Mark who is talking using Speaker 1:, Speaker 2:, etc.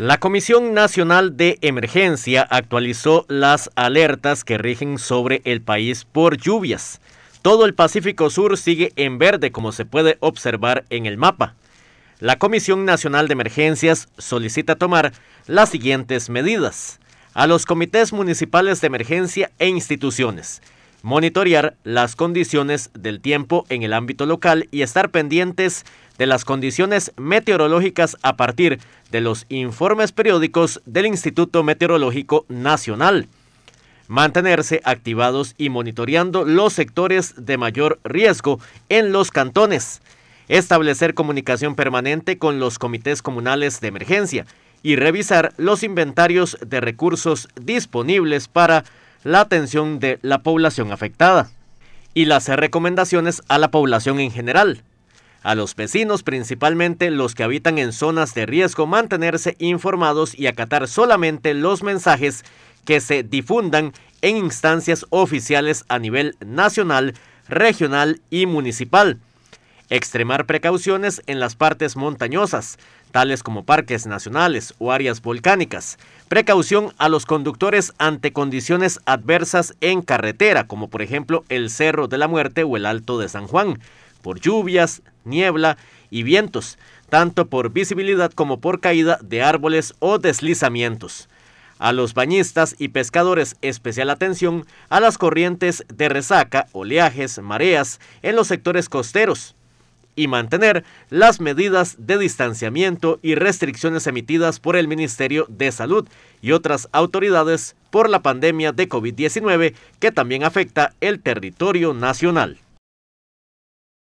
Speaker 1: La Comisión Nacional de Emergencia actualizó las alertas que rigen sobre el país por lluvias. Todo el Pacífico Sur sigue en verde como se puede observar en el mapa. La Comisión Nacional de Emergencias solicita tomar las siguientes medidas a los comités municipales de emergencia e instituciones monitorear las condiciones del tiempo en el ámbito local y estar pendientes de las condiciones meteorológicas a partir de los informes periódicos del Instituto Meteorológico Nacional. Mantenerse activados y monitoreando los sectores de mayor riesgo en los cantones. Establecer comunicación permanente con los comités comunales de emergencia y revisar los inventarios de recursos disponibles para la atención de la población afectada y las recomendaciones a la población en general. A los vecinos, principalmente los que habitan en zonas de riesgo, mantenerse informados y acatar solamente los mensajes que se difundan en instancias oficiales a nivel nacional, regional y municipal extremar precauciones en las partes montañosas, tales como parques nacionales o áreas volcánicas, precaución a los conductores ante condiciones adversas en carretera, como por ejemplo el Cerro de la Muerte o el Alto de San Juan, por lluvias, niebla y vientos, tanto por visibilidad como por caída de árboles o deslizamientos. A los bañistas y pescadores especial atención a las corrientes de resaca, oleajes, mareas en los sectores costeros, y mantener las medidas de distanciamiento y restricciones emitidas por el Ministerio de Salud y otras autoridades por la pandemia de COVID-19 que también afecta el territorio nacional.